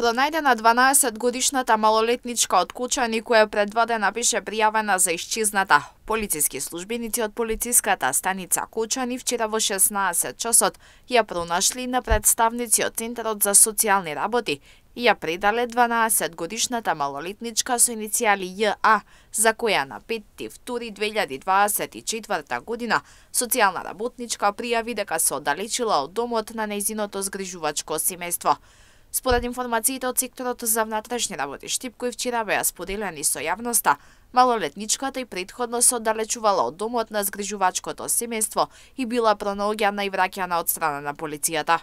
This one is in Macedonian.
Пронајдена да 12 годишната малолетничка од куча Никоја пред два дена беше пријавена за исчезната. Полициски службеници од полициската станица Кучани вчера во 16 часот ја пронашли на представници од Центарот за социјални работи и ја предале 12 годишната малолетничка со иницијали ЈА, за која на 5 втори 2024 година социјална работничка пријави дека се оддалечила од домот на нејзиното згрижувачко семејство. Според информациите од секторот за внатрешни работи, кој вчера беа споделени со јавноста, малолетничката и предходно се оддалечувала од домот на згрижувачкото семејство и била пронаоѓана и враќана од страна на полицијата.